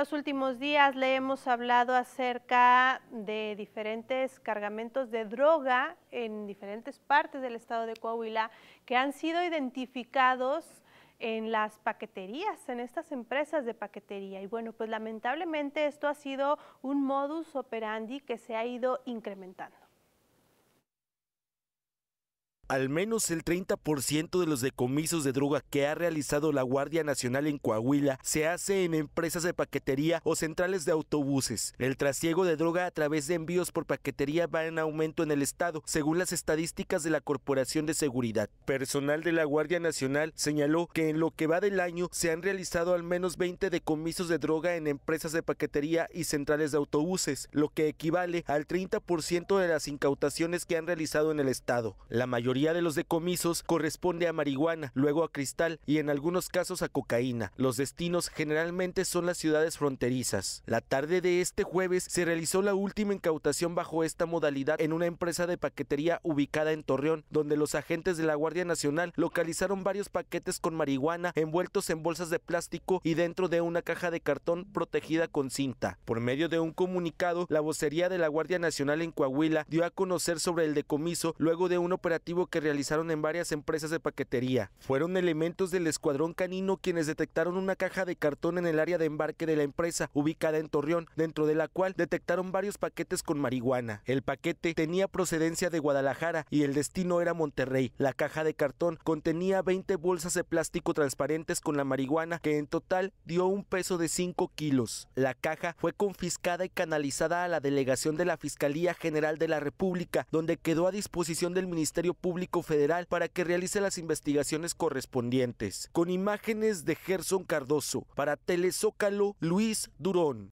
Los últimos días le hemos hablado acerca de diferentes cargamentos de droga en diferentes partes del estado de Coahuila que han sido identificados en las paqueterías, en estas empresas de paquetería. Y bueno, pues lamentablemente esto ha sido un modus operandi que se ha ido incrementando al menos el 30% de los decomisos de droga que ha realizado la Guardia Nacional en Coahuila se hace en empresas de paquetería o centrales de autobuses. El trasiego de droga a través de envíos por paquetería va en aumento en el estado, según las estadísticas de la Corporación de Seguridad. Personal de la Guardia Nacional señaló que en lo que va del año se han realizado al menos 20 decomisos de droga en empresas de paquetería y centrales de autobuses, lo que equivale al 30% de las incautaciones que han realizado en el estado. La mayoría de los decomisos corresponde a marihuana, luego a cristal y en algunos casos a cocaína. Los destinos generalmente son las ciudades fronterizas. La tarde de este jueves se realizó la última incautación bajo esta modalidad en una empresa de paquetería ubicada en Torreón, donde los agentes de la Guardia Nacional localizaron varios paquetes con marihuana envueltos en bolsas de plástico y dentro de una caja de cartón protegida con cinta. Por medio de un comunicado, la vocería de la Guardia Nacional en Coahuila dio a conocer sobre el decomiso luego de un operativo que realizaron en varias empresas de paquetería. Fueron elementos del escuadrón canino quienes detectaron una caja de cartón en el área de embarque de la empresa, ubicada en Torreón, dentro de la cual detectaron varios paquetes con marihuana. El paquete tenía procedencia de Guadalajara y el destino era Monterrey. La caja de cartón contenía 20 bolsas de plástico transparentes con la marihuana que en total dio un peso de 5 kilos. La caja fue confiscada y canalizada a la delegación de la Fiscalía General de la República, donde quedó a disposición del Ministerio Público Federal para que realice las investigaciones correspondientes. Con imágenes de Gerson Cardoso, para Telezócalo, Luis Durón.